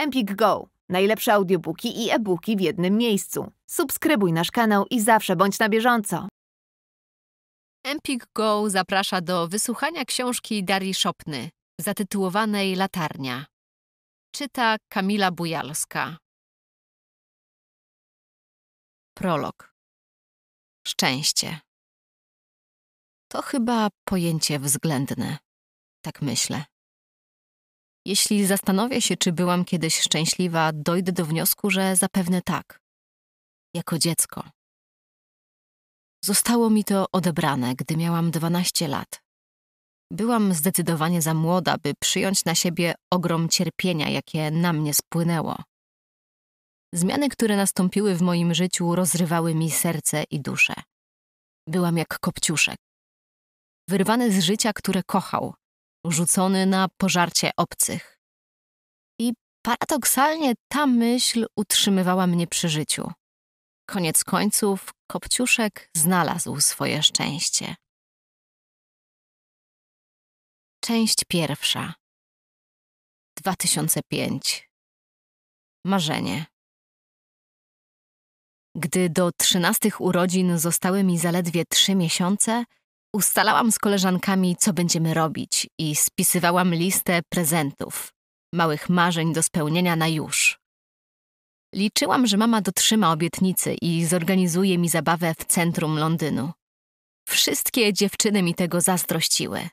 Empik Go. Najlepsze audiobooki i e-booki w jednym miejscu. Subskrybuj nasz kanał i zawsze bądź na bieżąco. Empik Go zaprasza do wysłuchania książki Darii Szopny, zatytułowanej Latarnia. Czyta Kamila Bujalska. Prolog. Szczęście. To chyba pojęcie względne, tak myślę. Jeśli zastanowię się, czy byłam kiedyś szczęśliwa, dojdę do wniosku, że zapewne tak. Jako dziecko. Zostało mi to odebrane, gdy miałam 12 lat. Byłam zdecydowanie za młoda, by przyjąć na siebie ogrom cierpienia, jakie na mnie spłynęło. Zmiany, które nastąpiły w moim życiu, rozrywały mi serce i duszę. Byłam jak kopciuszek. Wyrwany z życia, które kochał, rzucony na pożarcie obcych. I paradoksalnie ta myśl utrzymywała mnie przy życiu. Koniec końców, Kopciuszek znalazł swoje szczęście. Część pierwsza. 2005. Marzenie. Gdy do trzynastych urodzin zostały mi zaledwie trzy miesiące, Ustalałam z koleżankami, co będziemy robić i spisywałam listę prezentów, małych marzeń do spełnienia na już. Liczyłam, że mama dotrzyma obietnicy i zorganizuje mi zabawę w centrum Londynu. Wszystkie dziewczyny mi tego zazdrościły.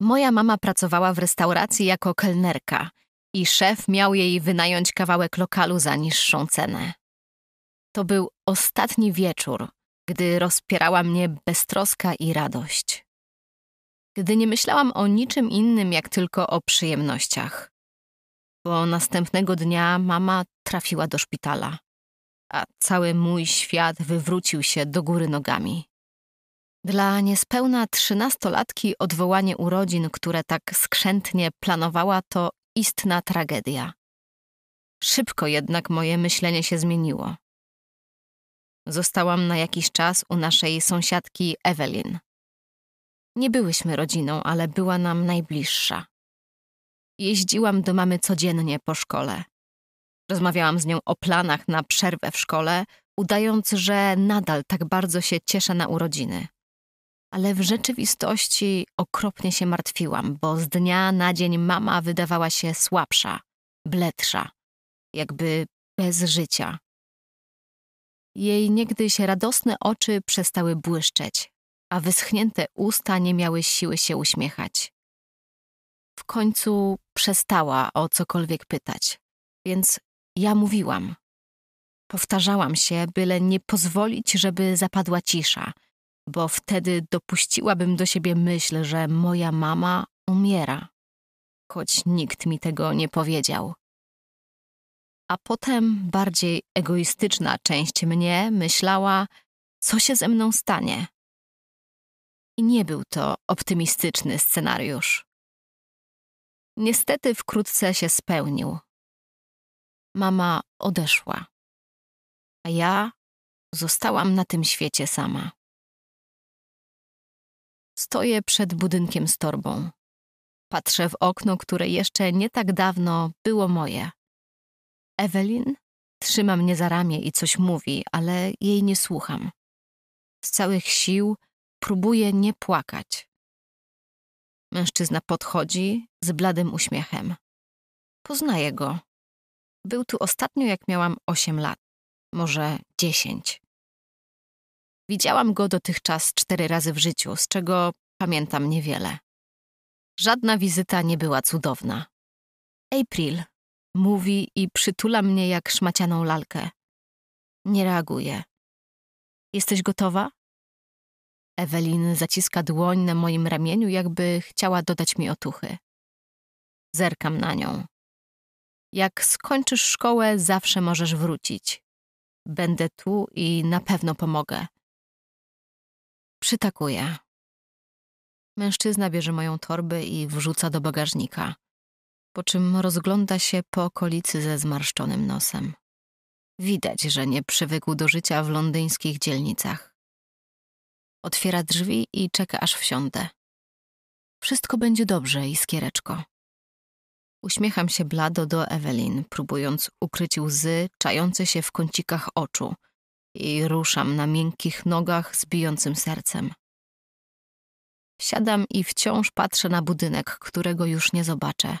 Moja mama pracowała w restauracji jako kelnerka i szef miał jej wynająć kawałek lokalu za niższą cenę. To był ostatni wieczór, gdy rozpierała mnie beztroska i radość. Gdy nie myślałam o niczym innym, jak tylko o przyjemnościach. Bo następnego dnia mama trafiła do szpitala, a cały mój świat wywrócił się do góry nogami. Dla niespełna trzynastolatki odwołanie urodzin, które tak skrzętnie planowała, to istna tragedia. Szybko jednak moje myślenie się zmieniło. Zostałam na jakiś czas u naszej sąsiadki Ewelin. Nie byłyśmy rodziną, ale była nam najbliższa. Jeździłam do mamy codziennie po szkole. Rozmawiałam z nią o planach na przerwę w szkole, udając, że nadal tak bardzo się cieszę na urodziny. Ale w rzeczywistości okropnie się martwiłam, bo z dnia na dzień mama wydawała się słabsza, bledsza, jakby bez życia. Jej niegdyś radosne oczy przestały błyszczeć, a wyschnięte usta nie miały siły się uśmiechać. W końcu przestała o cokolwiek pytać, więc ja mówiłam. Powtarzałam się, byle nie pozwolić, żeby zapadła cisza, bo wtedy dopuściłabym do siebie myśl, że moja mama umiera. Choć nikt mi tego nie powiedział a potem bardziej egoistyczna część mnie myślała, co się ze mną stanie. I nie był to optymistyczny scenariusz. Niestety wkrótce się spełnił. Mama odeszła, a ja zostałam na tym świecie sama. Stoję przed budynkiem z torbą. Patrzę w okno, które jeszcze nie tak dawno było moje. Ewelin trzyma mnie za ramię i coś mówi, ale jej nie słucham. Z całych sił próbuję nie płakać. Mężczyzna podchodzi z bladym uśmiechem. Poznaję go. Był tu ostatnio, jak miałam osiem lat, może dziesięć. Widziałam go dotychczas cztery razy w życiu, z czego pamiętam niewiele. Żadna wizyta nie była cudowna. April Mówi i przytula mnie jak szmacianą lalkę. Nie reaguje. Jesteś gotowa? Ewelin zaciska dłoń na moim ramieniu, jakby chciała dodać mi otuchy. Zerkam na nią. Jak skończysz szkołę, zawsze możesz wrócić. Będę tu i na pewno pomogę. Przytakuję. Mężczyzna bierze moją torbę i wrzuca do bagażnika po czym rozgląda się po okolicy ze zmarszczonym nosem. Widać, że nie przywykł do życia w londyńskich dzielnicach. Otwiera drzwi i czeka aż wsiądę. Wszystko będzie dobrze, iskiereczko. Uśmiecham się blado do Ewelin, próbując ukryć łzy czające się w kącikach oczu i ruszam na miękkich nogach z bijącym sercem. Siadam i wciąż patrzę na budynek, którego już nie zobaczę.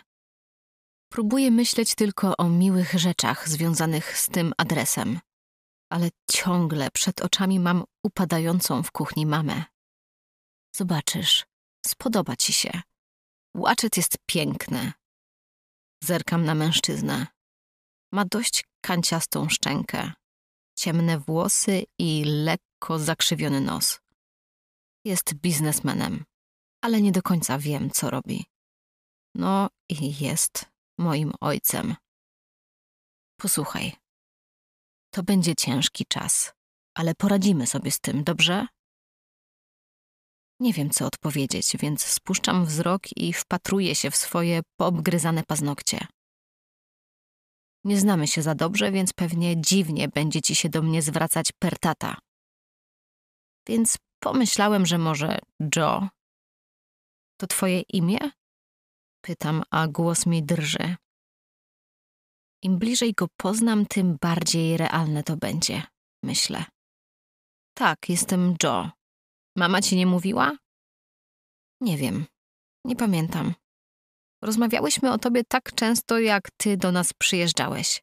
Próbuję myśleć tylko o miłych rzeczach związanych z tym adresem, ale ciągle przed oczami mam upadającą w kuchni mamę. Zobaczysz, spodoba ci się. Łaczet jest piękny. Zerkam na mężczyznę. Ma dość kanciastą szczękę, ciemne włosy i lekko zakrzywiony nos. Jest biznesmenem, ale nie do końca wiem, co robi. No i jest moim ojcem. Posłuchaj, to będzie ciężki czas, ale poradzimy sobie z tym, dobrze? Nie wiem, co odpowiedzieć, więc spuszczam wzrok i wpatruję się w swoje poobgryzane paznokcie. Nie znamy się za dobrze, więc pewnie dziwnie będzie ci się do mnie zwracać pertata. Więc pomyślałem, że może Joe. To twoje imię? Pytam, a głos mi drży. Im bliżej go poznam, tym bardziej realne to będzie, myślę. Tak, jestem Joe. Mama ci nie mówiła? Nie wiem. Nie pamiętam. Rozmawiałyśmy o tobie tak często, jak ty do nas przyjeżdżałeś.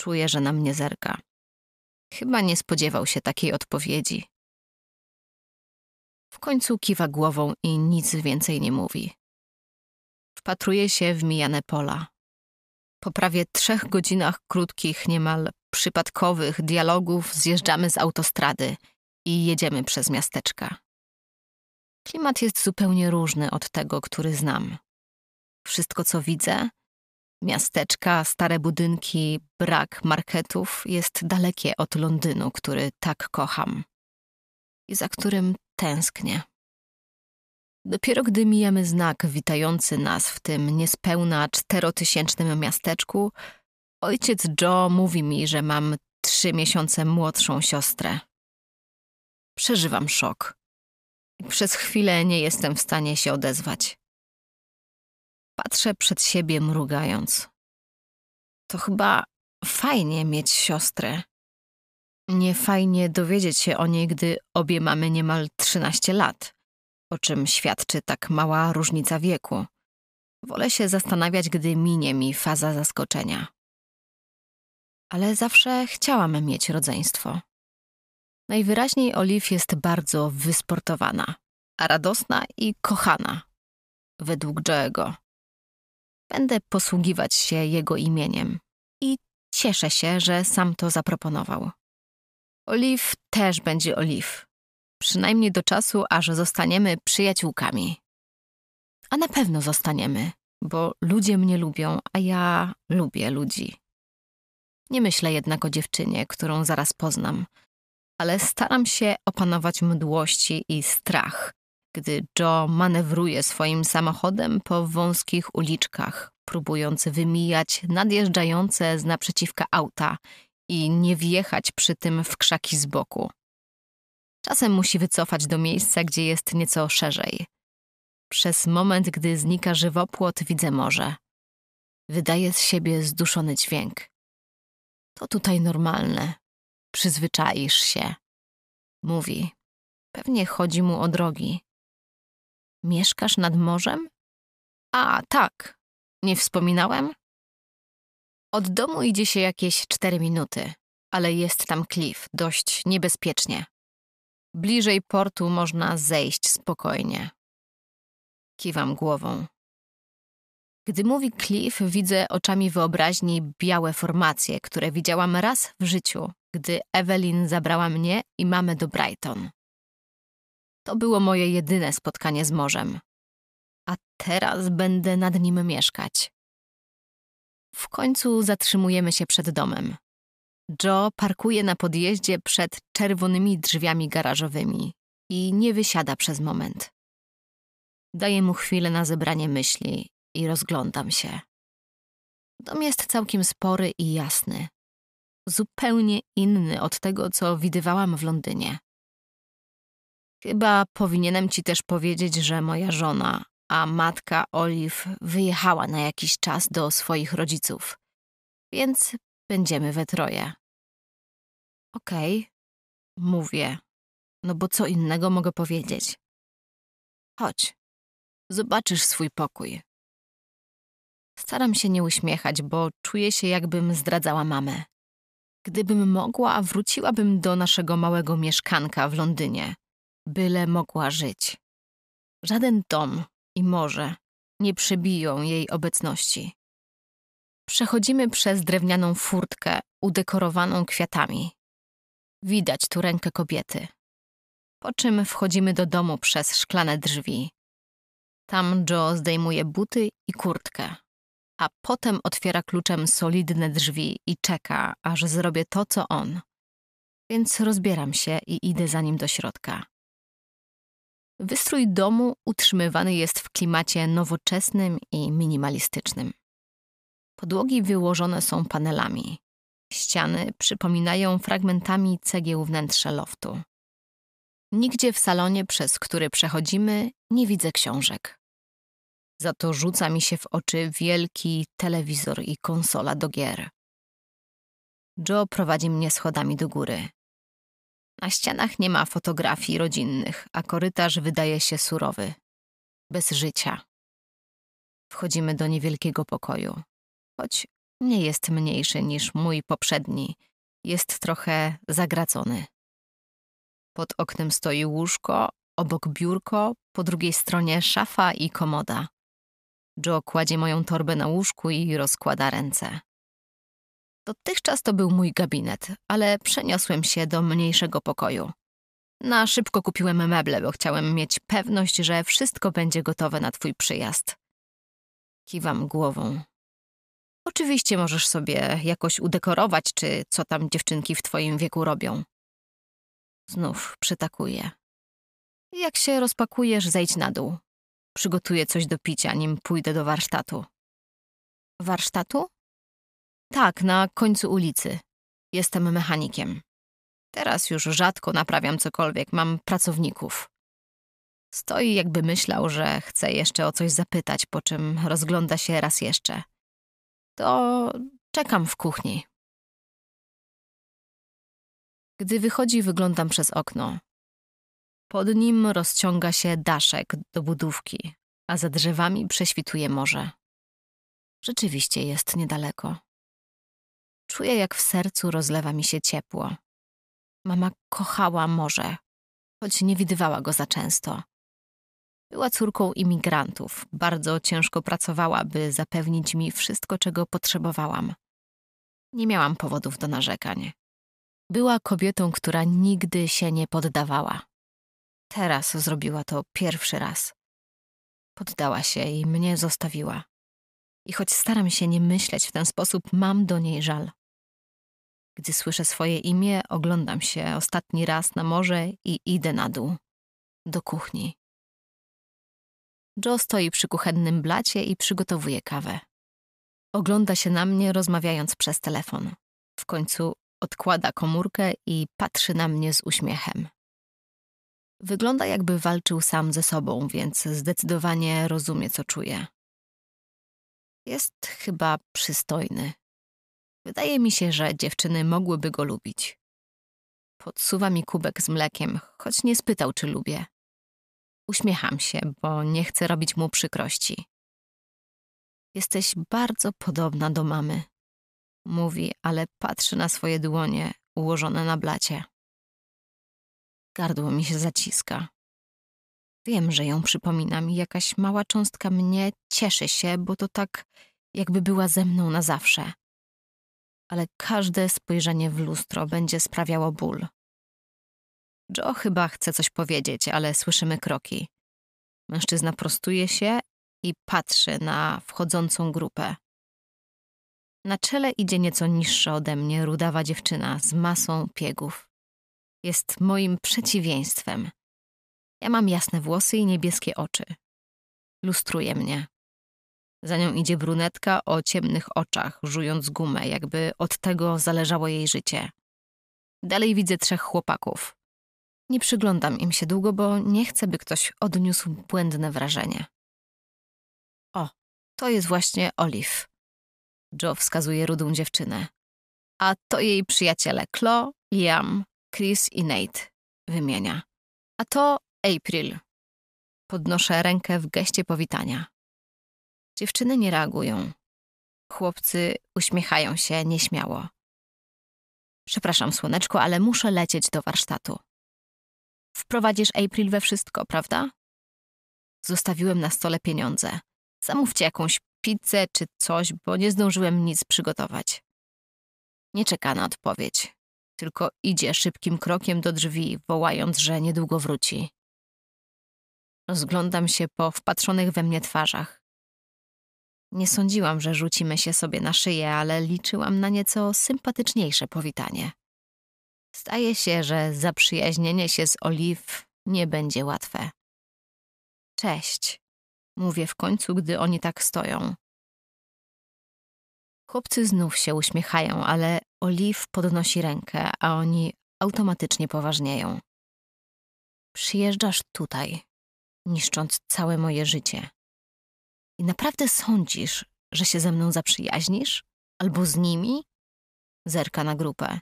Czuję, że na mnie zerka. Chyba nie spodziewał się takiej odpowiedzi. W końcu kiwa głową i nic więcej nie mówi wpatruje się w mijane pola. Po prawie trzech godzinach krótkich, niemal przypadkowych dialogów zjeżdżamy z autostrady i jedziemy przez miasteczka. Klimat jest zupełnie różny od tego, który znam. Wszystko, co widzę miasteczka, stare budynki, brak marketów jest dalekie od Londynu, który tak kocham i za którym tęsknię. Dopiero gdy mijamy znak witający nas w tym niespełna czterotysięcznym miasteczku, ojciec Joe mówi mi, że mam trzy miesiące młodszą siostrę. Przeżywam szok. Przez chwilę nie jestem w stanie się odezwać. Patrzę przed siebie mrugając. To chyba fajnie mieć siostrę. Nie fajnie dowiedzieć się o niej, gdy obie mamy niemal 13 lat o czym świadczy tak mała różnica wieku. Wolę się zastanawiać, gdy minie mi faza zaskoczenia. Ale zawsze chciałam mieć rodzeństwo. Najwyraźniej Oliw jest bardzo wysportowana, a radosna i kochana, według Joego. Będę posługiwać się jego imieniem i cieszę się, że sam to zaproponował. Oliw też będzie Oliw, przynajmniej do czasu, aż zostaniemy przyjaciółkami. A na pewno zostaniemy, bo ludzie mnie lubią, a ja lubię ludzi. Nie myślę jednak o dziewczynie, którą zaraz poznam, ale staram się opanować mdłości i strach, gdy Joe manewruje swoim samochodem po wąskich uliczkach, próbując wymijać nadjeżdżające z naprzeciwka auta i nie wjechać przy tym w krzaki z boku. Czasem musi wycofać do miejsca, gdzie jest nieco szerzej. Przez moment, gdy znika żywopłot, widzę morze. Wydaje z siebie zduszony dźwięk. To tutaj normalne. Przyzwyczaisz się. Mówi. Pewnie chodzi mu o drogi. Mieszkasz nad morzem? A, tak. Nie wspominałem? Od domu idzie się jakieś cztery minuty, ale jest tam klif, dość niebezpiecznie. Bliżej portu można zejść spokojnie. Kiwam głową. Gdy mówi Cliff, widzę oczami wyobraźni białe formacje, które widziałam raz w życiu, gdy Evelyn zabrała mnie i mamy do Brighton. To było moje jedyne spotkanie z morzem. A teraz będę nad nim mieszkać. W końcu zatrzymujemy się przed domem. Joe parkuje na podjeździe przed czerwonymi drzwiami garażowymi i nie wysiada przez moment. Daję mu chwilę na zebranie myśli i rozglądam się. Dom jest całkiem spory i jasny. Zupełnie inny od tego, co widywałam w Londynie. Chyba powinienem ci też powiedzieć, że moja żona, a matka Olive wyjechała na jakiś czas do swoich rodziców, więc Będziemy we troje. Okej, okay. mówię. No bo co innego mogę powiedzieć? Chodź, zobaczysz swój pokój. Staram się nie uśmiechać, bo czuję się, jakbym zdradzała mamę. Gdybym mogła, wróciłabym do naszego małego mieszkanka w Londynie, byle mogła żyć. Żaden dom i morze nie przebiją jej obecności. Przechodzimy przez drewnianą furtkę udekorowaną kwiatami. Widać tu rękę kobiety. Po czym wchodzimy do domu przez szklane drzwi. Tam Joe zdejmuje buty i kurtkę, a potem otwiera kluczem solidne drzwi i czeka, aż zrobię to, co on. Więc rozbieram się i idę za nim do środka. Wystrój domu utrzymywany jest w klimacie nowoczesnym i minimalistycznym. Podłogi wyłożone są panelami. Ściany przypominają fragmentami cegieł wnętrze loftu. Nigdzie w salonie, przez który przechodzimy, nie widzę książek. Za to rzuca mi się w oczy wielki telewizor i konsola do gier. Joe prowadzi mnie schodami do góry. Na ścianach nie ma fotografii rodzinnych, a korytarz wydaje się surowy, bez życia. Wchodzimy do niewielkiego pokoju choć nie jest mniejszy niż mój poprzedni. Jest trochę zagracony. Pod oknem stoi łóżko, obok biurko, po drugiej stronie szafa i komoda. Joe kładzie moją torbę na łóżku i rozkłada ręce. Dotychczas to był mój gabinet, ale przeniosłem się do mniejszego pokoju. Na szybko kupiłem meble, bo chciałem mieć pewność, że wszystko będzie gotowe na twój przyjazd. Kiwam głową. Oczywiście możesz sobie jakoś udekorować, czy co tam dziewczynki w twoim wieku robią. Znów przytakuje. Jak się rozpakujesz, zejdź na dół. Przygotuję coś do picia, nim pójdę do warsztatu. Warsztatu? Tak, na końcu ulicy. Jestem mechanikiem. Teraz już rzadko naprawiam cokolwiek, mam pracowników. Stoi jakby myślał, że chce jeszcze o coś zapytać, po czym rozgląda się raz jeszcze to czekam w kuchni. Gdy wychodzi, wyglądam przez okno. Pod nim rozciąga się daszek do budówki, a za drzewami prześwituje morze. Rzeczywiście jest niedaleko. Czuję, jak w sercu rozlewa mi się ciepło. Mama kochała morze, choć nie widywała go za często. Była córką imigrantów. Bardzo ciężko pracowała, by zapewnić mi wszystko, czego potrzebowałam. Nie miałam powodów do narzekań. Była kobietą, która nigdy się nie poddawała. Teraz zrobiła to pierwszy raz. Poddała się i mnie zostawiła. I choć staram się nie myśleć w ten sposób, mam do niej żal. Gdy słyszę swoje imię, oglądam się ostatni raz na morze i idę na dół, do kuchni. Joe stoi przy kuchennym blacie i przygotowuje kawę. Ogląda się na mnie, rozmawiając przez telefon. W końcu odkłada komórkę i patrzy na mnie z uśmiechem. Wygląda, jakby walczył sam ze sobą, więc zdecydowanie rozumie, co czuje. Jest chyba przystojny. Wydaje mi się, że dziewczyny mogłyby go lubić. Podsuwa mi kubek z mlekiem, choć nie spytał, czy lubię. Uśmiecham się, bo nie chcę robić mu przykrości. Jesteś bardzo podobna do mamy. Mówi, ale patrzy na swoje dłonie ułożone na blacie. Gardło mi się zaciska. Wiem, że ją przypominam i jakaś mała cząstka mnie cieszy się, bo to tak, jakby była ze mną na zawsze. Ale każde spojrzenie w lustro będzie sprawiało ból. Joe chyba chce coś powiedzieć, ale słyszymy kroki. Mężczyzna prostuje się i patrzy na wchodzącą grupę. Na czele idzie nieco niższa ode mnie rudawa dziewczyna z masą piegów. Jest moim przeciwieństwem. Ja mam jasne włosy i niebieskie oczy. Lustruje mnie. Za nią idzie brunetka o ciemnych oczach, żując gumę, jakby od tego zależało jej życie. Dalej widzę trzech chłopaków. Nie przyglądam im się długo, bo nie chcę, by ktoś odniósł błędne wrażenie. O, to jest właśnie Olive. Joe wskazuje rudą dziewczynę. A to jej przyjaciele Klo, Liam, Chris i Nate. Wymienia. A to April. Podnoszę rękę w geście powitania. Dziewczyny nie reagują. Chłopcy uśmiechają się nieśmiało. Przepraszam, słoneczko, ale muszę lecieć do warsztatu. Wprowadzisz April we wszystko, prawda? Zostawiłem na stole pieniądze. Zamówcie jakąś pizzę czy coś, bo nie zdążyłem nic przygotować. Nie czeka na odpowiedź. Tylko idzie szybkim krokiem do drzwi, wołając, że niedługo wróci. Rozglądam się po wpatrzonych we mnie twarzach. Nie sądziłam, że rzucimy się sobie na szyję, ale liczyłam na nieco sympatyczniejsze powitanie. Staje się, że zaprzyjaźnienie się z Oliw nie będzie łatwe. Cześć, mówię w końcu, gdy oni tak stoją. Chłopcy znów się uśmiechają, ale Oliw podnosi rękę, a oni automatycznie poważnieją. Przyjeżdżasz tutaj, niszcząc całe moje życie. I naprawdę sądzisz, że się ze mną zaprzyjaźnisz? Albo z nimi? Zerka na grupę.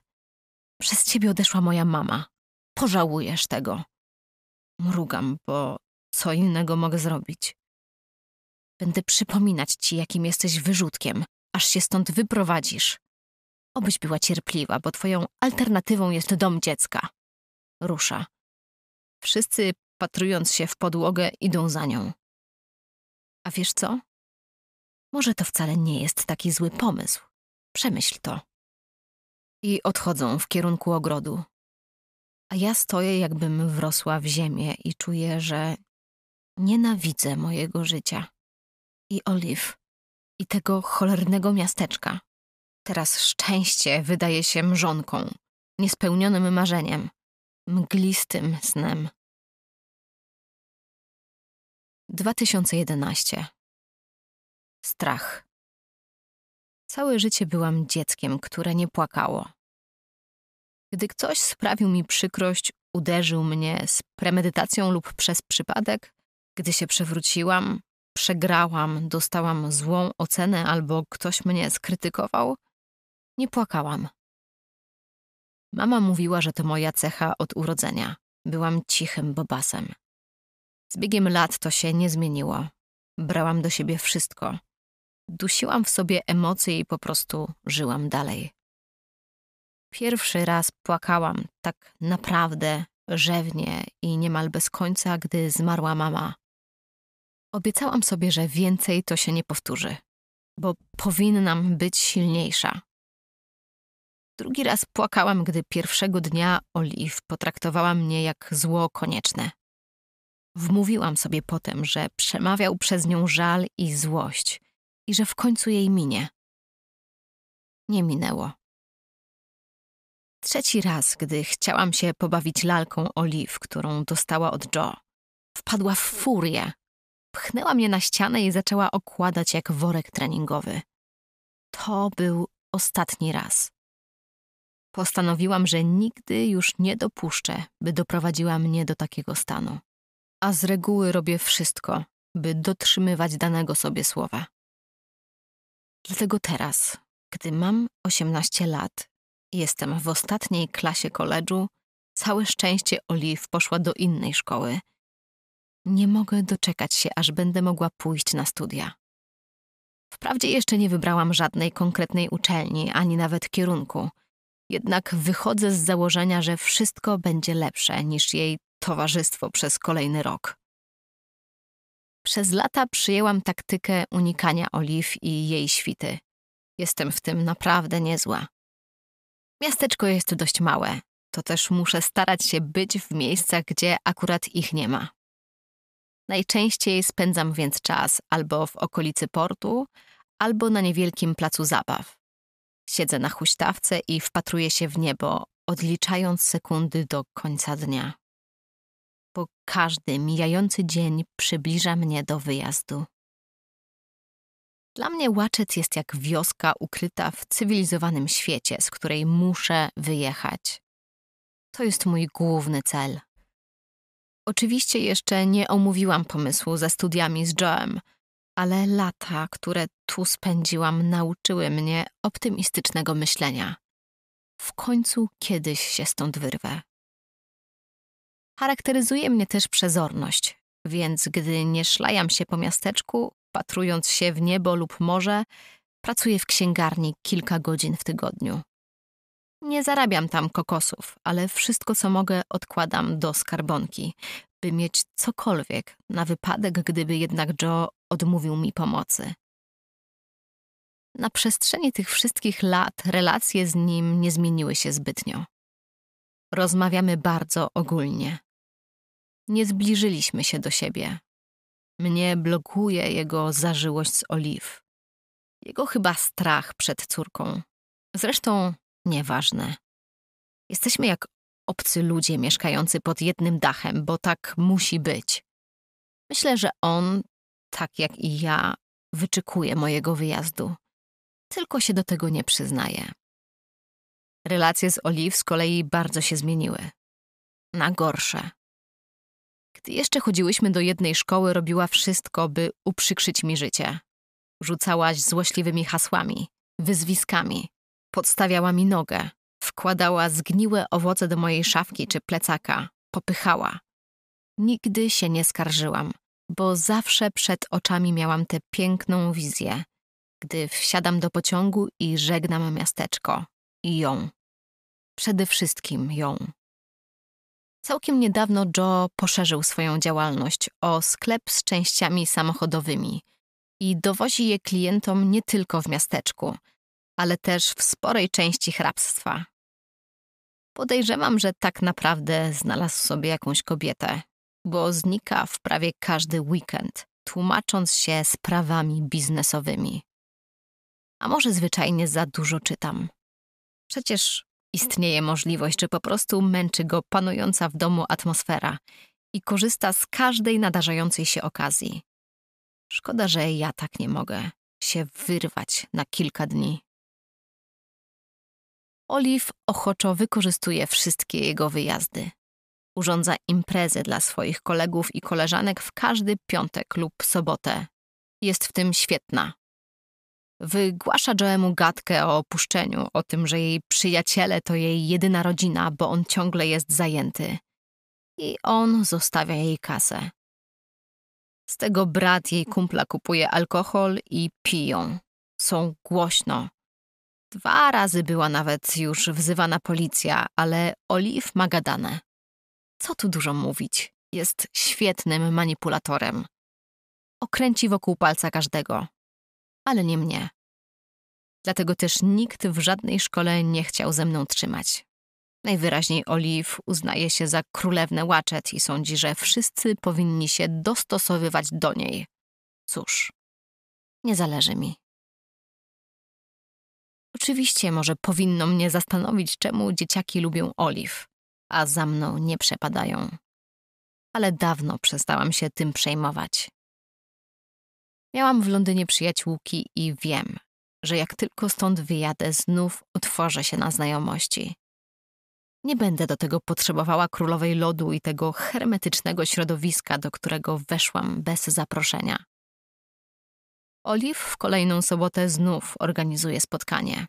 Przez ciebie odeszła moja mama. Pożałujesz tego. Mrugam, bo co innego mogę zrobić. Będę przypominać ci, jakim jesteś wyrzutkiem, aż się stąd wyprowadzisz. Obyś była cierpliwa, bo twoją alternatywą jest dom dziecka. Rusza. Wszyscy, patrując się w podłogę, idą za nią. A wiesz co? Może to wcale nie jest taki zły pomysł. Przemyśl to i odchodzą w kierunku ogrodu. A ja stoję, jakbym wrosła w ziemię i czuję, że nienawidzę mojego życia. I Oliw, i tego cholernego miasteczka. Teraz szczęście wydaje się mrzonką, niespełnionym marzeniem, mglistym snem. 2011 Strach. Całe życie byłam dzieckiem, które nie płakało. Gdy ktoś sprawił mi przykrość, uderzył mnie z premedytacją lub przez przypadek, gdy się przewróciłam, przegrałam, dostałam złą ocenę albo ktoś mnie skrytykował, nie płakałam. Mama mówiła, że to moja cecha od urodzenia. Byłam cichym bobasem. Z biegiem lat to się nie zmieniło. Brałam do siebie wszystko. Dusiłam w sobie emocje i po prostu żyłam dalej. Pierwszy raz płakałam tak naprawdę rzewnie i niemal bez końca, gdy zmarła mama. Obiecałam sobie, że więcej to się nie powtórzy, bo powinnam być silniejsza. Drugi raz płakałam, gdy pierwszego dnia Oliw potraktowała mnie jak zło konieczne. Wmówiłam sobie potem, że przemawiał przez nią żal i złość i że w końcu jej minie. Nie minęło. Trzeci raz, gdy chciałam się pobawić lalką Oliw, którą dostała od Joe, wpadła w furię. Pchnęła mnie na ścianę i zaczęła okładać jak worek treningowy. To był ostatni raz. Postanowiłam, że nigdy już nie dopuszczę, by doprowadziła mnie do takiego stanu. A z reguły robię wszystko, by dotrzymywać danego sobie słowa. Dlatego teraz, gdy mam 18 lat, Jestem w ostatniej klasie koledżu. Całe szczęście Oliw poszła do innej szkoły. Nie mogę doczekać się, aż będę mogła pójść na studia. Wprawdzie jeszcze nie wybrałam żadnej konkretnej uczelni ani nawet kierunku, jednak wychodzę z założenia, że wszystko będzie lepsze niż jej towarzystwo przez kolejny rok. Przez lata przyjęłam taktykę unikania Oliw i jej świty. Jestem w tym naprawdę niezła. Miasteczko jest dość małe, to też muszę starać się być w miejscach, gdzie akurat ich nie ma. Najczęściej spędzam więc czas albo w okolicy portu, albo na niewielkim placu zabaw. Siedzę na huśtawce i wpatruję się w niebo, odliczając sekundy do końca dnia. Bo każdy mijający dzień przybliża mnie do wyjazdu. Dla mnie Łaczec jest jak wioska ukryta w cywilizowanym świecie, z której muszę wyjechać. To jest mój główny cel. Oczywiście jeszcze nie omówiłam pomysłu ze studiami z Joem, ale lata, które tu spędziłam, nauczyły mnie optymistycznego myślenia. W końcu kiedyś się stąd wyrwę. Charakteryzuje mnie też przezorność, więc gdy nie szlajam się po miasteczku, wpatrując się w niebo lub morze, pracuję w księgarni kilka godzin w tygodniu. Nie zarabiam tam kokosów, ale wszystko co mogę odkładam do skarbonki, by mieć cokolwiek na wypadek, gdyby jednak Joe odmówił mi pomocy. Na przestrzeni tych wszystkich lat relacje z nim nie zmieniły się zbytnio. Rozmawiamy bardzo ogólnie. Nie zbliżyliśmy się do siebie, mnie blokuje jego zażyłość z oliw. Jego chyba strach przed córką. Zresztą nieważne. Jesteśmy jak obcy ludzie mieszkający pod jednym dachem, bo tak musi być. Myślę, że on, tak jak i ja, wyczekuje mojego wyjazdu. Tylko się do tego nie przyznaje. Relacje z Oliw z kolei bardzo się zmieniły. Na gorsze. Gdy jeszcze chodziłyśmy do jednej szkoły, robiła wszystko, by uprzykrzyć mi życie. Rzucałaś złośliwymi hasłami, wyzwiskami, podstawiała mi nogę, wkładała zgniłe owoce do mojej szafki czy plecaka, popychała. Nigdy się nie skarżyłam, bo zawsze przed oczami miałam tę piękną wizję, gdy wsiadam do pociągu i żegnam miasteczko i ją. Przede wszystkim ją. Całkiem niedawno Joe poszerzył swoją działalność o sklep z częściami samochodowymi i dowozi je klientom nie tylko w miasteczku, ale też w sporej części hrabstwa. Podejrzewam, że tak naprawdę znalazł sobie jakąś kobietę, bo znika w prawie każdy weekend, tłumacząc się sprawami biznesowymi. A może zwyczajnie za dużo czytam. Przecież istnieje możliwość, że po prostu męczy go panująca w domu atmosfera i korzysta z każdej nadarzającej się okazji. Szkoda, że ja tak nie mogę się wyrwać na kilka dni. Oliw ochoczo wykorzystuje wszystkie jego wyjazdy. Urządza imprezy dla swoich kolegów i koleżanek w każdy piątek lub sobotę. Jest w tym świetna. Wygłasza Joemu gadkę o opuszczeniu, o tym, że jej przyjaciele to jej jedyna rodzina, bo on ciągle jest zajęty. I on zostawia jej kasę. Z tego brat jej kumpla kupuje alkohol i piją. Są głośno. Dwa razy była nawet już wzywana policja, ale Olive ma gadane. Co tu dużo mówić? Jest świetnym manipulatorem. Okręci wokół palca każdego. Ale nie mnie dlatego też nikt w żadnej szkole nie chciał ze mną trzymać. Najwyraźniej Olive uznaje się za królewne łaczet i sądzi, że wszyscy powinni się dostosowywać do niej. Cóż, nie zależy mi. Oczywiście może powinno mnie zastanowić, czemu dzieciaki lubią Olive, a za mną nie przepadają. Ale dawno przestałam się tym przejmować. Miałam w Londynie przyjaciółki i wiem, że jak tylko stąd wyjadę, znów otworzę się na znajomości. Nie będę do tego potrzebowała królowej lodu i tego hermetycznego środowiska, do którego weszłam bez zaproszenia. Oliw w kolejną sobotę znów organizuje spotkanie.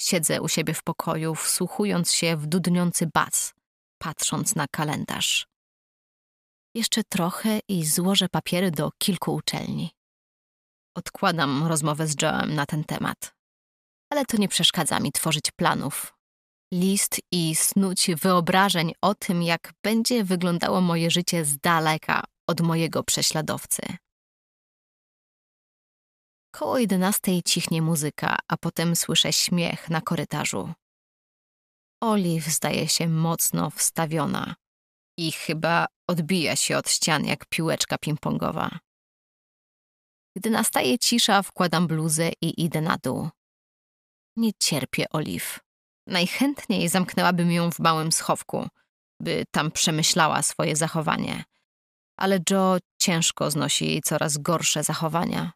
Siedzę u siebie w pokoju, wsłuchując się w dudniący bas, patrząc na kalendarz. Jeszcze trochę i złożę papiery do kilku uczelni. Odkładam rozmowę z Joe'em na ten temat. Ale to nie przeszkadza mi tworzyć planów. List i snuć wyobrażeń o tym, jak będzie wyglądało moje życie z daleka od mojego prześladowcy. Koło jedenastej cichnie muzyka, a potem słyszę śmiech na korytarzu. Olive zdaje się mocno wstawiona i chyba odbija się od ścian jak piłeczka pingpongowa. Gdy nastaje cisza, wkładam bluzę i idę na dół. Nie cierpię Oliw. Najchętniej zamknęłabym ją w małym schowku, by tam przemyślała swoje zachowanie. Ale Joe ciężko znosi jej coraz gorsze zachowania.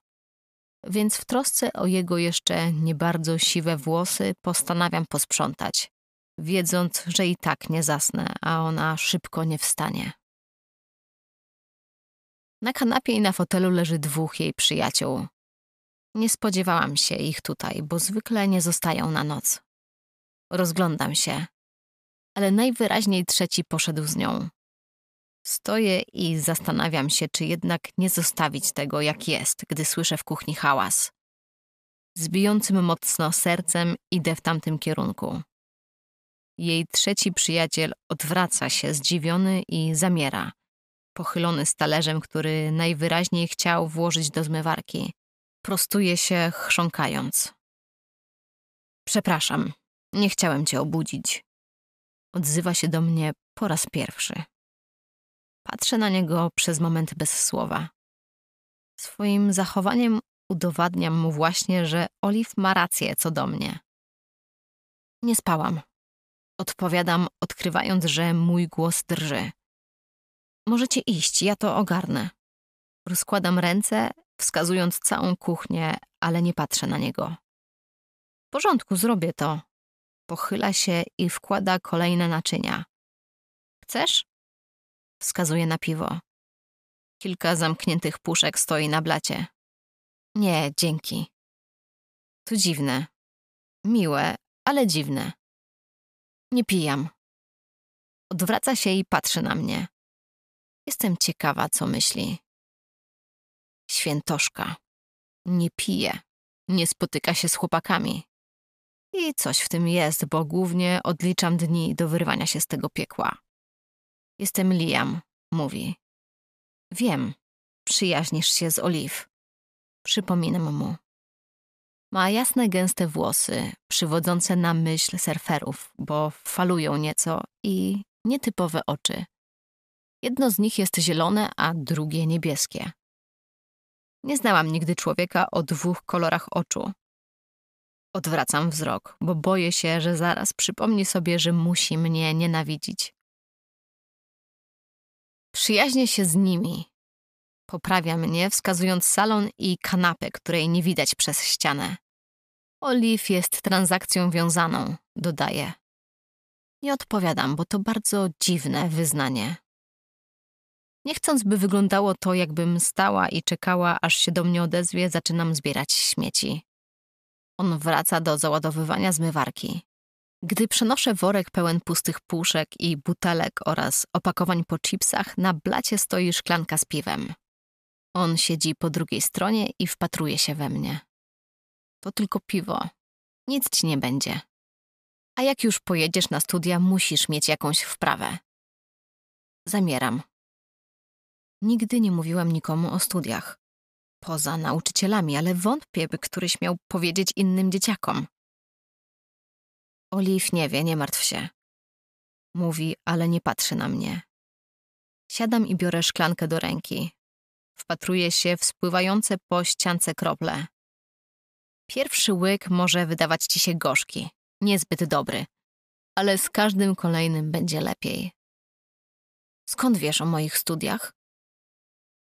Więc w trosce o jego jeszcze nie bardzo siwe włosy postanawiam posprzątać, wiedząc, że i tak nie zasnę, a ona szybko nie wstanie. Na kanapie i na fotelu leży dwóch jej przyjaciół. Nie spodziewałam się ich tutaj, bo zwykle nie zostają na noc. Rozglądam się, ale najwyraźniej trzeci poszedł z nią. Stoję i zastanawiam się, czy jednak nie zostawić tego, jak jest, gdy słyszę w kuchni hałas. Z bijącym mocno sercem idę w tamtym kierunku. Jej trzeci przyjaciel odwraca się zdziwiony i zamiera – pochylony z talerzem, który najwyraźniej chciał włożyć do zmywarki. Prostuje się, chrząkając. Przepraszam, nie chciałem cię obudzić. Odzywa się do mnie po raz pierwszy. Patrzę na niego przez moment bez słowa. Swoim zachowaniem udowadniam mu właśnie, że Oliw ma rację co do mnie. Nie spałam. Odpowiadam, odkrywając, że mój głos drży. Możecie iść, ja to ogarnę. Rozkładam ręce, wskazując całą kuchnię, ale nie patrzę na niego. W porządku, zrobię to. Pochyla się i wkłada kolejne naczynia. Chcesz? Wskazuje na piwo. Kilka zamkniętych puszek stoi na blacie. Nie, dzięki. To dziwne. Miłe, ale dziwne. Nie pijam. Odwraca się i patrzy na mnie. Jestem ciekawa, co myśli. Świętoszka. Nie pije. Nie spotyka się z chłopakami. I coś w tym jest, bo głównie odliczam dni do wyrwania się z tego piekła. Jestem Liam, mówi. Wiem, przyjaźnisz się z Oliw. Przypominam mu. Ma jasne, gęste włosy, przywodzące na myśl surferów, bo falują nieco i nietypowe oczy. Jedno z nich jest zielone, a drugie niebieskie. Nie znałam nigdy człowieka o dwóch kolorach oczu. Odwracam wzrok, bo boję się, że zaraz przypomni sobie, że musi mnie nienawidzić. Przyjaźnię się z nimi. Poprawia mnie, wskazując salon i kanapę, której nie widać przez ścianę. Oliw jest transakcją wiązaną, dodaje. Nie odpowiadam, bo to bardzo dziwne wyznanie. Nie chcąc, by wyglądało to, jakbym stała i czekała, aż się do mnie odezwie, zaczynam zbierać śmieci. On wraca do załadowywania zmywarki. Gdy przenoszę worek pełen pustych puszek i butelek oraz opakowań po chipsach, na blacie stoi szklanka z piwem. On siedzi po drugiej stronie i wpatruje się we mnie. To tylko piwo. Nic ci nie będzie. A jak już pojedziesz na studia, musisz mieć jakąś wprawę. Zamieram. Nigdy nie mówiłam nikomu o studiach. Poza nauczycielami, ale wątpię, by któryś miał powiedzieć innym dzieciakom. Oliw nie wie, nie martw się. Mówi, ale nie patrzy na mnie. Siadam i biorę szklankę do ręki. Wpatruję się w spływające po ściance krople. Pierwszy łyk może wydawać ci się gorzki, niezbyt dobry, ale z każdym kolejnym będzie lepiej. Skąd wiesz o moich studiach?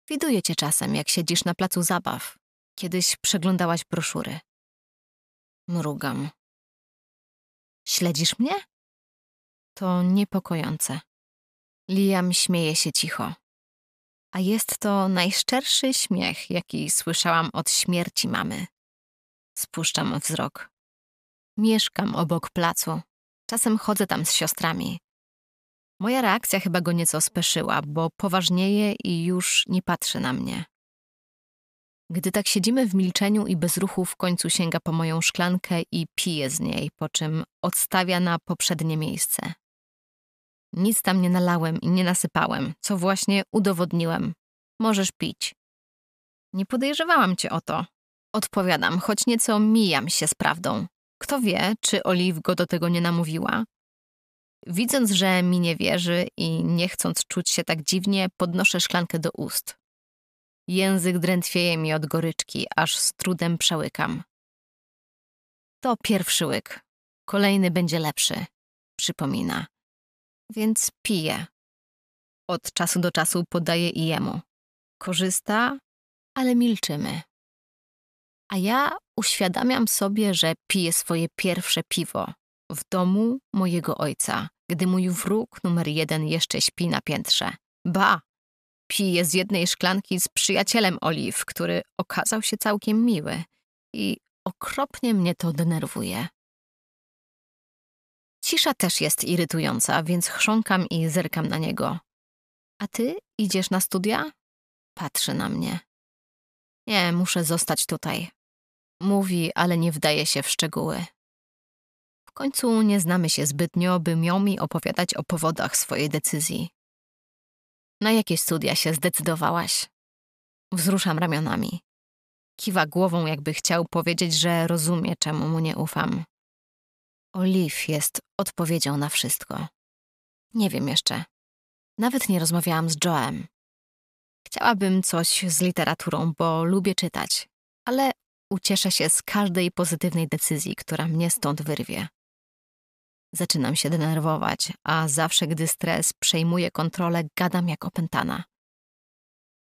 Widuję cię czasem, jak siedzisz na placu zabaw. Kiedyś przeglądałaś broszury. Mrugam. Śledzisz mnie? To niepokojące. Liam śmieje się cicho. A jest to najszczerszy śmiech, jaki słyszałam od śmierci mamy. Spuszczam wzrok. Mieszkam obok placu. Czasem chodzę tam z siostrami. Moja reakcja chyba go nieco speszyła, bo poważnieje i już nie patrzy na mnie. Gdy tak siedzimy w milczeniu i bez ruchu, w końcu sięga po moją szklankę i pije z niej, po czym odstawia na poprzednie miejsce. Nic tam nie nalałem i nie nasypałem, co właśnie udowodniłem. Możesz pić. Nie podejrzewałam cię o to. Odpowiadam, choć nieco mijam się z prawdą. Kto wie, czy Oliw go do tego nie namówiła? Widząc, że mi nie wierzy i nie chcąc czuć się tak dziwnie, podnoszę szklankę do ust. Język drętwieje mi od goryczki, aż z trudem przełykam. To pierwszy łyk. Kolejny będzie lepszy, przypomina. Więc pije. Od czasu do czasu podaje i jemu. Korzysta, ale milczymy. A ja uświadamiam sobie, że piję swoje pierwsze piwo w domu mojego ojca gdy mój wróg numer jeden jeszcze śpi na piętrze. Ba! Pije z jednej szklanki z przyjacielem Oliw, który okazał się całkiem miły i okropnie mnie to denerwuje. Cisza też jest irytująca, więc chrząkam i zerkam na niego. A ty idziesz na studia? Patrzy na mnie. Nie, muszę zostać tutaj. Mówi, ale nie wdaje się w szczegóły końcu nie znamy się zbytnio, by miał mi opowiadać o powodach swojej decyzji. Na jakie studia się zdecydowałaś? Wzruszam ramionami. Kiwa głową, jakby chciał powiedzieć, że rozumie, czemu mu nie ufam. Olif jest odpowiedzią na wszystko. Nie wiem jeszcze. Nawet nie rozmawiałam z Joem. Chciałabym coś z literaturą, bo lubię czytać, ale ucieszę się z każdej pozytywnej decyzji, która mnie stąd wyrwie. Zaczynam się denerwować, a zawsze gdy stres przejmuje kontrolę, gadam jak opętana.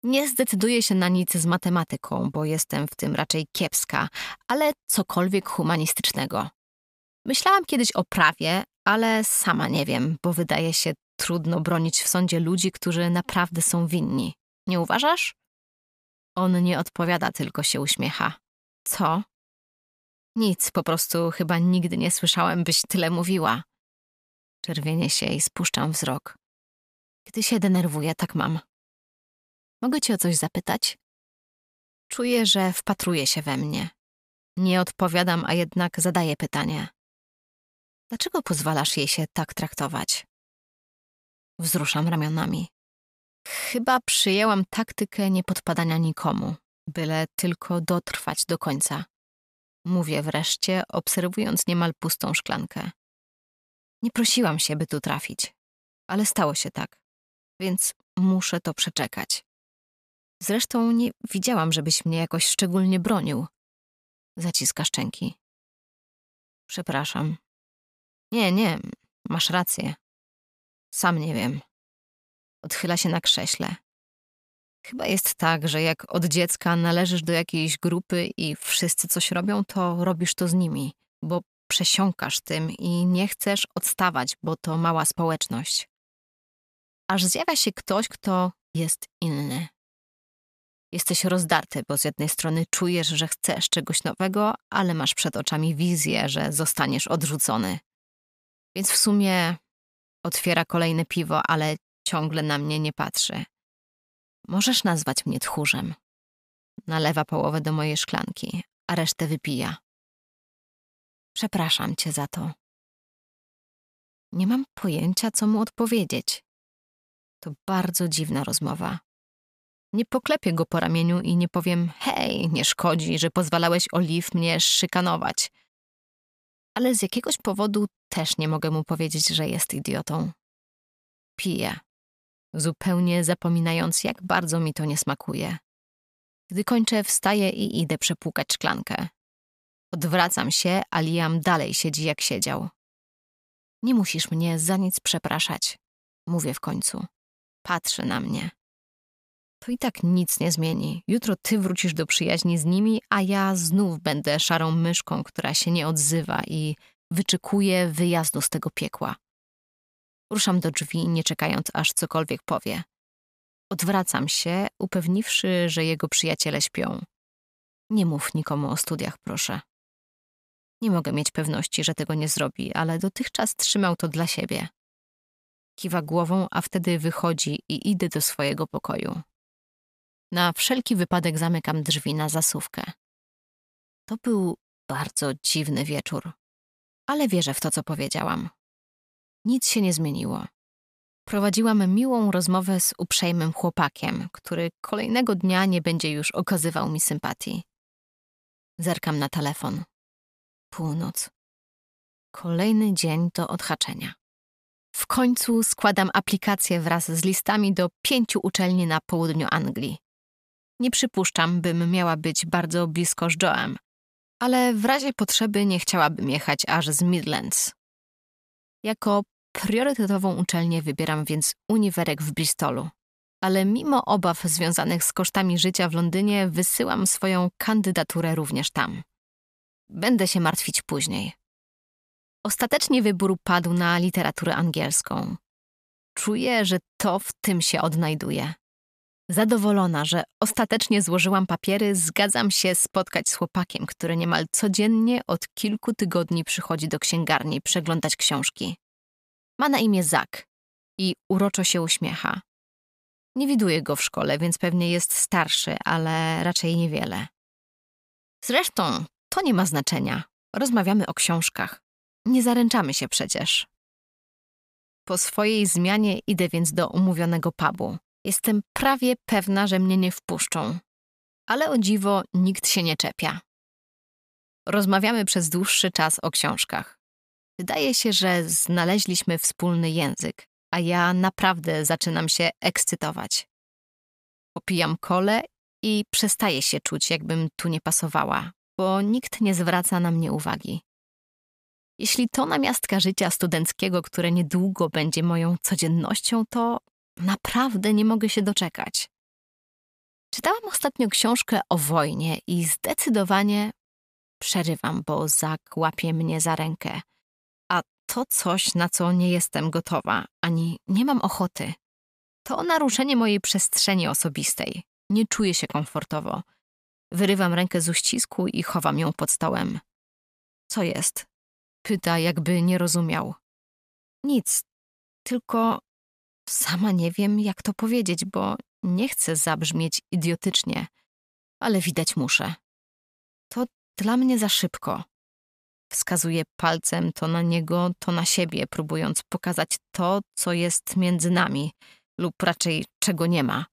Nie zdecyduję się na nic z matematyką, bo jestem w tym raczej kiepska, ale cokolwiek humanistycznego. Myślałam kiedyś o prawie, ale sama nie wiem, bo wydaje się trudno bronić w sądzie ludzi, którzy naprawdę są winni. Nie uważasz? On nie odpowiada, tylko się uśmiecha. Co? Nic, po prostu chyba nigdy nie słyszałem, byś tyle mówiła. Czerwienie się i spuszczam wzrok. Gdy się denerwuję, tak mam. Mogę cię o coś zapytać? Czuję, że wpatruje się we mnie. Nie odpowiadam, a jednak zadaję pytanie. Dlaczego pozwalasz jej się tak traktować? Wzruszam ramionami. Chyba przyjęłam taktykę niepodpadania nikomu, byle tylko dotrwać do końca. Mówię wreszcie, obserwując niemal pustą szklankę. Nie prosiłam się, by tu trafić, ale stało się tak, więc muszę to przeczekać. Zresztą nie widziałam, żebyś mnie jakoś szczególnie bronił. Zaciska szczęki. Przepraszam. Nie, nie, masz rację. Sam nie wiem. Odchyla się na krześle. Chyba jest tak, że jak od dziecka należysz do jakiejś grupy i wszyscy coś robią, to robisz to z nimi, bo przesiąkasz tym i nie chcesz odstawać, bo to mała społeczność. Aż zjawia się ktoś, kto jest inny. Jesteś rozdarty, bo z jednej strony czujesz, że chcesz czegoś nowego, ale masz przed oczami wizję, że zostaniesz odrzucony. Więc w sumie otwiera kolejne piwo, ale ciągle na mnie nie patrzy. Możesz nazwać mnie tchórzem. Nalewa połowę do mojej szklanki, a resztę wypija. Przepraszam cię za to. Nie mam pojęcia, co mu odpowiedzieć. To bardzo dziwna rozmowa. Nie poklepię go po ramieniu i nie powiem: Hej, nie szkodzi, że pozwalałeś Oliw mnie szykanować. Ale z jakiegoś powodu też nie mogę mu powiedzieć, że jest idiotą. Piję zupełnie zapominając, jak bardzo mi to nie smakuje. Gdy kończę, wstaję i idę przepłukać szklankę. Odwracam się, a Liam dalej siedzi jak siedział. Nie musisz mnie za nic przepraszać, mówię w końcu. Patrzy na mnie. To i tak nic nie zmieni. Jutro ty wrócisz do przyjaźni z nimi, a ja znów będę szarą myszką, która się nie odzywa i wyczekuje wyjazdu z tego piekła. Ruszam do drzwi, nie czekając, aż cokolwiek powie. Odwracam się, upewniwszy, że jego przyjaciele śpią. Nie mów nikomu o studiach, proszę. Nie mogę mieć pewności, że tego nie zrobi, ale dotychczas trzymał to dla siebie. Kiwa głową, a wtedy wychodzi i idę do swojego pokoju. Na wszelki wypadek zamykam drzwi na zasuwkę. To był bardzo dziwny wieczór, ale wierzę w to, co powiedziałam. Nic się nie zmieniło. Prowadziłam miłą rozmowę z uprzejmym chłopakiem, który kolejnego dnia nie będzie już okazywał mi sympatii. Zerkam na telefon. Północ. Kolejny dzień do odhaczenia. W końcu składam aplikację wraz z listami do pięciu uczelni na południu Anglii. Nie przypuszczam, bym miała być bardzo blisko z Joem, ale w razie potrzeby nie chciałabym jechać aż z Midlands. Jako Priorytetową uczelnię wybieram więc uniwerek w Bristolu. Ale mimo obaw związanych z kosztami życia w Londynie, wysyłam swoją kandydaturę również tam. Będę się martwić później. Ostatecznie wybór padł na literaturę angielską. Czuję, że to w tym się odnajduje. Zadowolona, że ostatecznie złożyłam papiery, zgadzam się spotkać z chłopakiem, który niemal codziennie od kilku tygodni przychodzi do księgarni przeglądać książki. Ma na imię Zak i uroczo się uśmiecha. Nie widuję go w szkole, więc pewnie jest starszy, ale raczej niewiele. Zresztą to nie ma znaczenia. Rozmawiamy o książkach. Nie zaręczamy się przecież. Po swojej zmianie idę więc do umówionego pubu. Jestem prawie pewna, że mnie nie wpuszczą. Ale o dziwo nikt się nie czepia. Rozmawiamy przez dłuższy czas o książkach. Wydaje się, że znaleźliśmy wspólny język, a ja naprawdę zaczynam się ekscytować. Popijam kole i przestaję się czuć, jakbym tu nie pasowała, bo nikt nie zwraca na mnie uwagi. Jeśli to namiastka życia studenckiego, które niedługo będzie moją codziennością, to naprawdę nie mogę się doczekać. Czytałam ostatnio książkę o wojnie i zdecydowanie przerywam, bo zakłapie mnie za rękę to coś, na co nie jestem gotowa, ani nie mam ochoty. To naruszenie mojej przestrzeni osobistej. Nie czuję się komfortowo. Wyrywam rękę z uścisku i chowam ją pod stołem. Co jest? Pyta, jakby nie rozumiał. Nic, tylko sama nie wiem, jak to powiedzieć, bo nie chcę zabrzmieć idiotycznie, ale widać muszę. To dla mnie za szybko. Wskazuje palcem to na niego, to na siebie, próbując pokazać to, co jest między nami, lub raczej czego nie ma.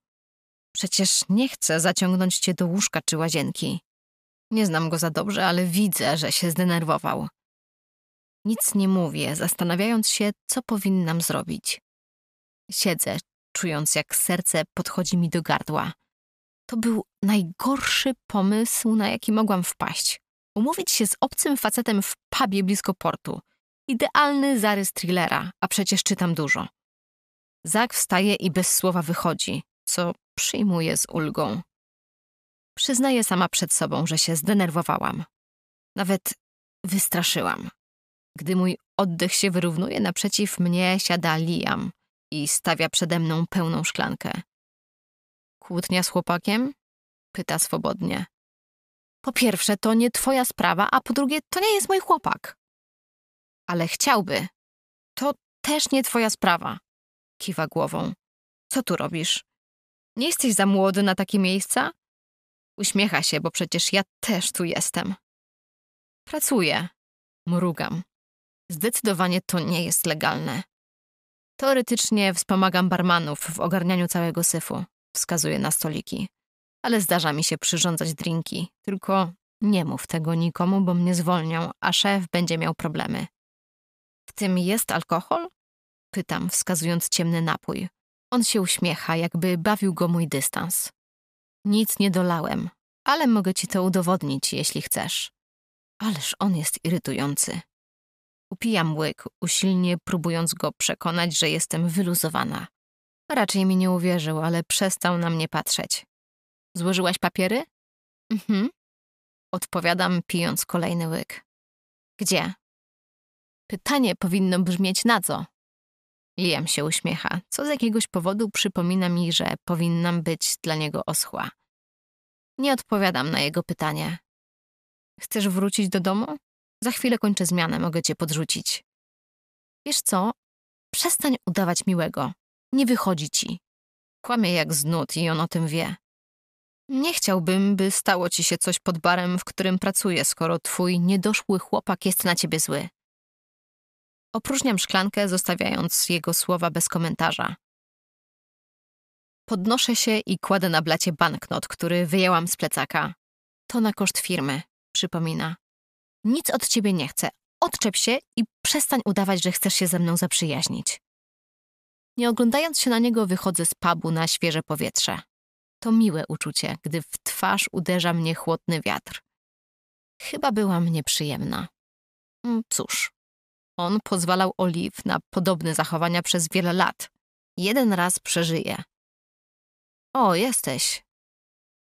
Przecież nie chcę zaciągnąć cię do łóżka czy łazienki. Nie znam go za dobrze, ale widzę, że się zdenerwował. Nic nie mówię, zastanawiając się, co powinnam zrobić. Siedzę, czując jak serce podchodzi mi do gardła. To był najgorszy pomysł, na jaki mogłam wpaść. Umówić się z obcym facetem w pubie blisko portu. Idealny zarys thrillera, a przecież czytam dużo. Zak wstaje i bez słowa wychodzi, co przyjmuje z ulgą. Przyznaję sama przed sobą, że się zdenerwowałam. Nawet wystraszyłam. Gdy mój oddech się wyrównuje, naprzeciw mnie siada Liam i stawia przede mną pełną szklankę. Kłótnia z chłopakiem? Pyta swobodnie. Po pierwsze, to nie twoja sprawa, a po drugie, to nie jest mój chłopak. Ale chciałby. To też nie twoja sprawa. Kiwa głową. Co tu robisz? Nie jesteś za młody na takie miejsca? Uśmiecha się, bo przecież ja też tu jestem. Pracuję. Mrugam. Zdecydowanie to nie jest legalne. Teoretycznie wspomagam barmanów w ogarnianiu całego syfu. Wskazuje na stoliki ale zdarza mi się przyrządzać drinki. Tylko nie mów tego nikomu, bo mnie zwolnią, a szef będzie miał problemy. W tym jest alkohol? Pytam, wskazując ciemny napój. On się uśmiecha, jakby bawił go mój dystans. Nic nie dolałem, ale mogę ci to udowodnić, jeśli chcesz. Ależ on jest irytujący. Upijam łyk, usilnie próbując go przekonać, że jestem wyluzowana. Raczej mi nie uwierzył, ale przestał na mnie patrzeć. Złożyłaś papiery? Mhm. Odpowiadam, pijąc kolejny łyk. Gdzie? Pytanie powinno brzmieć na co? Liam się uśmiecha, co z jakiegoś powodu przypomina mi, że powinnam być dla niego oschła. Nie odpowiadam na jego pytanie. Chcesz wrócić do domu? Za chwilę kończę zmianę, mogę cię podrzucić. Wiesz co? Przestań udawać miłego. Nie wychodzi ci. Kłamie jak znud i on o tym wie. Nie chciałbym, by stało ci się coś pod barem, w którym pracuję, skoro twój niedoszły chłopak jest na ciebie zły. Opróżniam szklankę, zostawiając jego słowa bez komentarza. Podnoszę się i kładę na blacie banknot, który wyjęłam z plecaka. To na koszt firmy, przypomina. Nic od ciebie nie chcę. Odczep się i przestań udawać, że chcesz się ze mną zaprzyjaźnić. Nie oglądając się na niego, wychodzę z pubu na świeże powietrze. To miłe uczucie, gdy w twarz uderza mnie chłodny wiatr. Chyba była nieprzyjemna. Mm, cóż, on pozwalał Oliw na podobne zachowania przez wiele lat. Jeden raz przeżyje. O, jesteś.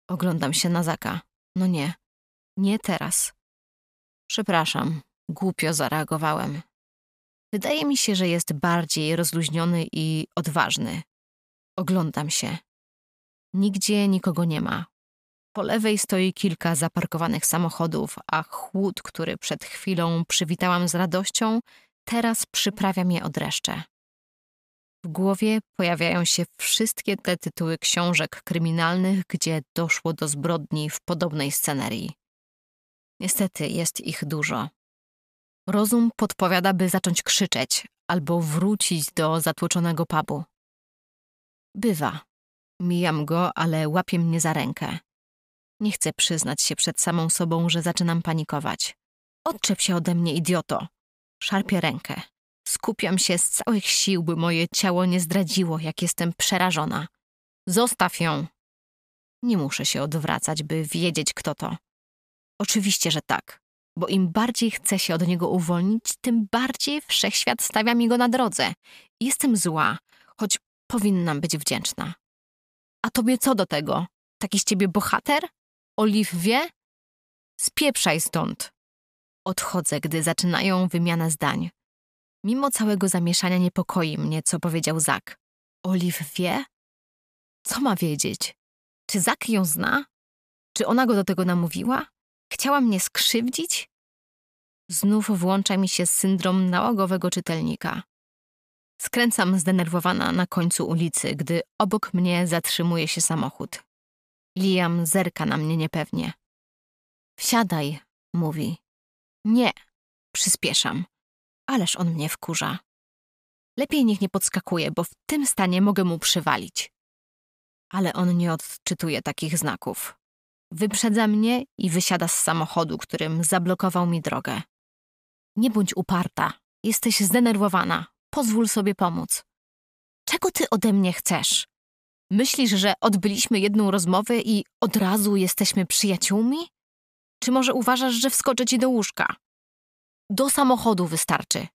Oglądam się na Zaka. No nie, nie teraz. Przepraszam, głupio zareagowałem. Wydaje mi się, że jest bardziej rozluźniony i odważny. Oglądam się. Nigdzie nikogo nie ma. Po lewej stoi kilka zaparkowanych samochodów, a chłód, który przed chwilą przywitałam z radością, teraz przyprawia mnie od dreszcze. W głowie pojawiają się wszystkie te tytuły książek kryminalnych, gdzie doszło do zbrodni w podobnej scenerii. Niestety jest ich dużo. Rozum podpowiada, by zacząć krzyczeć albo wrócić do zatłoczonego pubu. Bywa. Mijam go, ale łapie mnie za rękę. Nie chcę przyznać się przed samą sobą, że zaczynam panikować. Odczep się ode mnie, idioto! Szarpię rękę. Skupiam się z całych sił, by moje ciało nie zdradziło, jak jestem przerażona. Zostaw ją! Nie muszę się odwracać, by wiedzieć, kto to. Oczywiście, że tak. Bo im bardziej chcę się od niego uwolnić, tym bardziej wszechświat stawia mi go na drodze. Jestem zła, choć powinnam być wdzięczna. A tobie co do tego? Taki z ciebie bohater? Oliw wie? Spieprzaj stąd. Odchodzę, gdy zaczynają wymiana zdań. Mimo całego zamieszania niepokoi mnie, co powiedział Zak. Oliw wie? Co ma wiedzieć? Czy Zak ją zna? Czy ona go do tego namówiła? Chciała mnie skrzywdzić? Znów włącza mi się syndrom nałogowego czytelnika. Skręcam zdenerwowana na końcu ulicy, gdy obok mnie zatrzymuje się samochód. Liam zerka na mnie niepewnie. Wsiadaj, mówi. Nie, przyspieszam. Ależ on mnie wkurza. Lepiej niech nie podskakuje, bo w tym stanie mogę mu przywalić. Ale on nie odczytuje takich znaków. Wyprzedza mnie i wysiada z samochodu, którym zablokował mi drogę. Nie bądź uparta. Jesteś zdenerwowana, pozwól sobie pomóc. Czego ty ode mnie chcesz? Myślisz, że odbyliśmy jedną rozmowę i od razu jesteśmy przyjaciółmi? Czy może uważasz, że wskoczę ci do łóżka? Do samochodu wystarczy.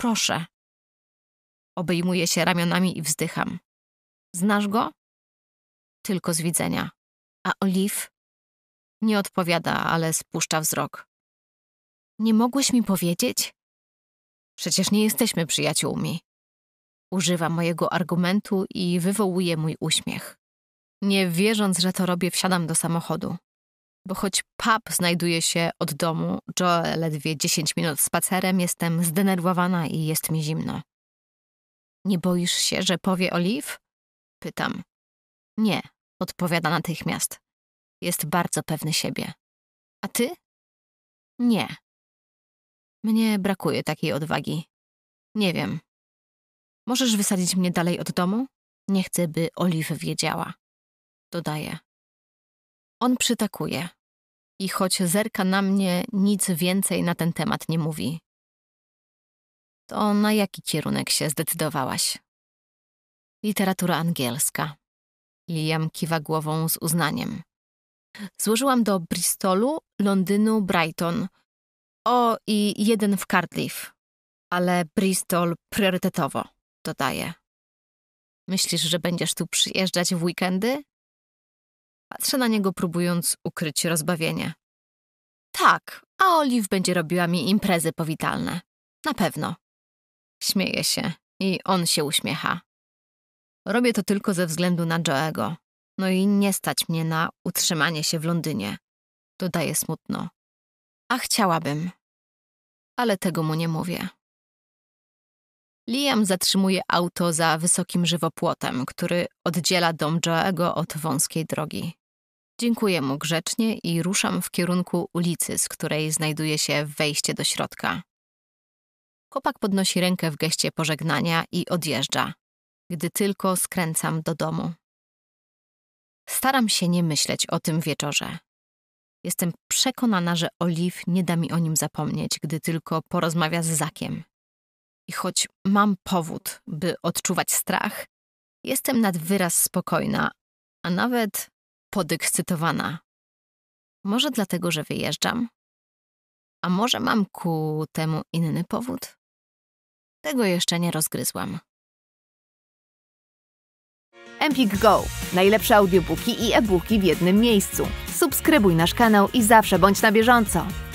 Proszę. Obejmuję się ramionami i wzdycham. Znasz go? Tylko z widzenia. A Oliw? Nie odpowiada, ale spuszcza wzrok. Nie mogłeś mi powiedzieć? Przecież nie jesteśmy przyjaciółmi. Używa mojego argumentu i wywołuje mój uśmiech. Nie wierząc, że to robię, wsiadam do samochodu. Bo choć pub znajduje się od domu, Joe ledwie 10 minut spacerem, jestem zdenerwowana i jest mi zimno. Nie boisz się, że powie Oliw? Pytam. Nie, odpowiada natychmiast. Jest bardzo pewny siebie. A ty? Nie, mnie brakuje takiej odwagi. Nie wiem. Możesz wysadzić mnie dalej od domu? Nie chcę, by Oliw wiedziała. Dodaje. On przytakuje. I choć zerka na mnie, nic więcej na ten temat nie mówi. To na jaki kierunek się zdecydowałaś? Literatura angielska. Liam kiwa głową z uznaniem. Złożyłam do Bristolu, Londynu, Brighton – o i jeden w Cardiff, ale Bristol priorytetowo, dodaje. Myślisz, że będziesz tu przyjeżdżać w weekendy? Patrzę na niego, próbując ukryć rozbawienie. Tak, a Olive będzie robiła mi imprezy powitalne. Na pewno. Śmieje się i on się uśmiecha. Robię to tylko ze względu na Joego. No i nie stać mnie na utrzymanie się w Londynie. Dodaje smutno. A chciałabym. Ale tego mu nie mówię. Liam zatrzymuje auto za wysokim żywopłotem, który oddziela dom Joego od wąskiej drogi. Dziękuję mu grzecznie i ruszam w kierunku ulicy, z której znajduje się wejście do środka. Chłopak podnosi rękę w geście pożegnania i odjeżdża, gdy tylko skręcam do domu. Staram się nie myśleć o tym wieczorze. Jestem przekonana, że Oliw nie da mi o nim zapomnieć, gdy tylko porozmawia z Zakiem. I choć mam powód, by odczuwać strach, jestem nad wyraz spokojna, a nawet podekscytowana. Może dlatego, że wyjeżdżam? A może mam ku temu inny powód? Tego jeszcze nie rozgryzłam. Empik Go. Najlepsze audiobooki i e-booki w jednym miejscu. Subskrybuj nasz kanał i zawsze bądź na bieżąco.